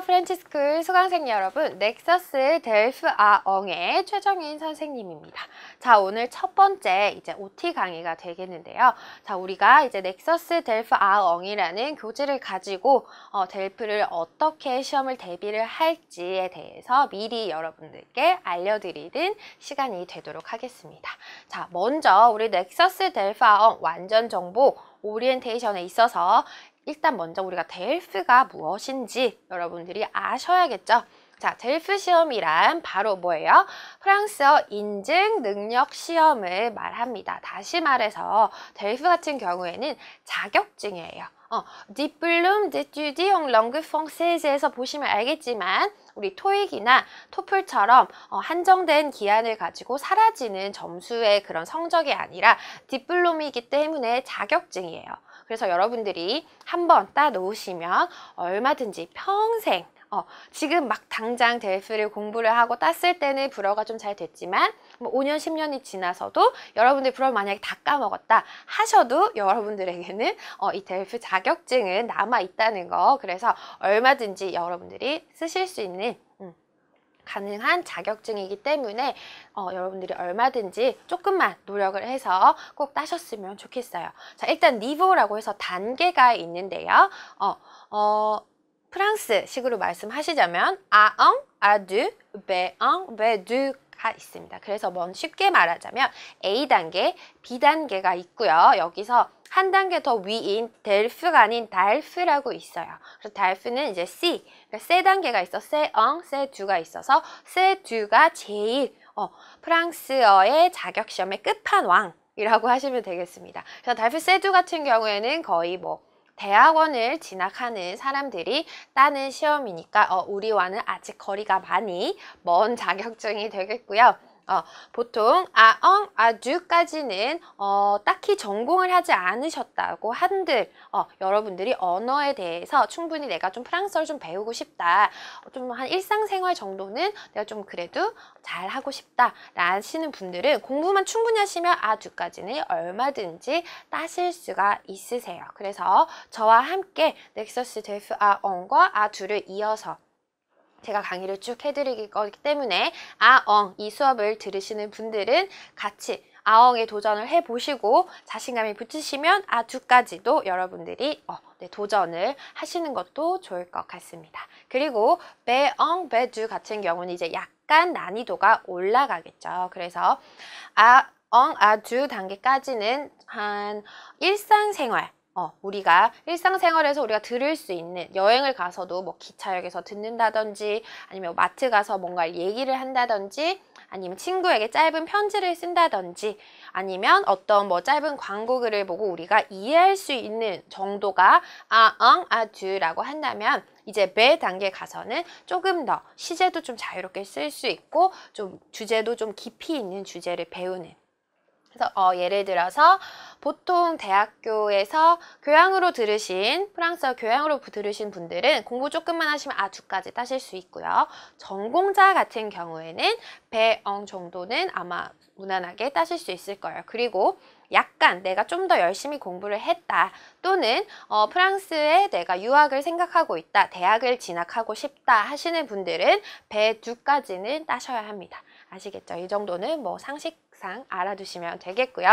프렌치스쿨 수강생 여러분, 넥서스 델프 아엉의 최정인 선생님입니다. 자, 오늘 첫 번째 이제 OT 강의가 되겠는데요. 자, 우리가 이제 넥서스 델프 아엉이라는 교재를 가지고 어, 델프를 어떻게 시험을 대비를 할지에 대해서 미리 여러분들께 알려드리는 시간이 되도록 하겠습니다. 자, 먼저 우리 넥서스 델프 아엉 완전 정보 오리엔테이션에 있어서 일단 먼저 우리가 델프가 무엇인지 여러분들이 아셔야겠죠. 자, 델프 시험이란 바로 뭐예요? 프랑스어 인증 능력 시험을 말합니다. 다시 말해서 델프 같은 경우에는 자격증이에요. 어, diplôme d'études en langue française에서 보시면 알겠지만 우리 토익이나 토플처럼 어, 한정된 기한을 가지고 사라지는 점수의 그런 성적이 아니라 디플롬이기 때문에 자격증이에요. 그래서 여러분들이 한번 따 놓으시면 얼마든지 평생 어, 지금 막 당장 대프를 공부를 하고 땄을 때는 불어가 좀 잘 됐지만 뭐 5년, 10년이 지나서도 여러분들 불어 만약에 다 까먹었다 하셔도 여러분들에게는 어, 이 델프 자격증은 남아있다는 거 그래서 얼마든지 여러분들이 쓰실 수 있는 음, 가능한 자격증이기 때문에 어, 여러분들이 얼마든지 조금만 노력을 해서 꼭 따셨으면 좋겠어요. 자 일단 니보라고 해서 단계가 있는데요. 어, 어, 프랑스식으로 말씀하시자면 아엉, 아두, 베엉, 베두가 있습니다. 그래서 먼 쉽게 말하자면 A단계, B단계가 있고요. 여기서 한 단계 더 위인 델프가 아닌 달프라고 있어요. 그래서 달프는 이제 C, 그러니까 세 단계가 있어. 세엉, 세두가 있어서 세두가 제일 어, 프랑스어의 자격시험의 끝판왕이라고 하시면 되겠습니다. 그래서 달프 세두 같은 경우에는 거의 뭐 대학원을 진학하는 사람들이 따는 시험이니까 어, 우리와는 아직 거리가 많이 먼 자격증이 되겠고요. 어, 보통 아엉, 아주까지는 어, 딱히 전공을 하지 않으셨다고 한들 어, 여러분들이 언어에 대해서 충분히 내가 좀 프랑스어를 좀 배우고 싶다 좀 한 일상생활 정도는 내가 좀 그래도 잘 하고 싶다 라시는 분들은 공부만 충분히 하시면 아주까지는 얼마든지 따실 수가 있으세요 그래서 저와 함께 넥서스 데프 아엉과 아두를 이어서 제가 강의를 쭉 해드리기 때문에 아엉 이 수업을 들으시는 분들은 같이 아엉에 도전을 해보시고 자신감이 붙으시면 아두까지도 여러분들이 어, 네, 도전을 하시는 것도 좋을 것 같습니다. 그리고 배엉, 배두 같은 경우는 이제 약간 난이도가 올라가겠죠. 그래서 아엉, 아두 단계까지는 한 일상생활 어, 우리가 일상생활에서 우리가 들을 수 있는 여행을 가서도 뭐 기차역에서 듣는다든지 아니면 마트 가서 뭔가 얘기를 한다든지 아니면 친구에게 짧은 편지를 쓴다든지 아니면 어떤 뭐 짧은 광고 글을 보고 우리가 이해할 수 있는 정도가 아, 엉, 아, 듀라고 한다면 이제 매 단계 가서는 조금 더 시제도 좀 자유롭게 쓸 수 있고 좀 주제도 좀 깊이 있는 주제를 배우는 그래서 어, 예를 들어서 보통 대학교에서 교양으로 들으신 프랑스어 교양으로 들으신 분들은 공부 조금만 하시면 아주까지 따실 수 있고요. 전공자 같은 경우에는 배엉 정도는 아마 무난하게 따실 수 있을 거예요. 그리고 약간 내가 좀 더 열심히 공부를 했다 또는 어, 프랑스에 내가 유학을 생각하고 있다 대학을 진학하고 싶다 하시는 분들은 배두까지는 따셔야 합니다 아시겠죠? 이 정도는 뭐 상식상 알아두시면 되겠고요.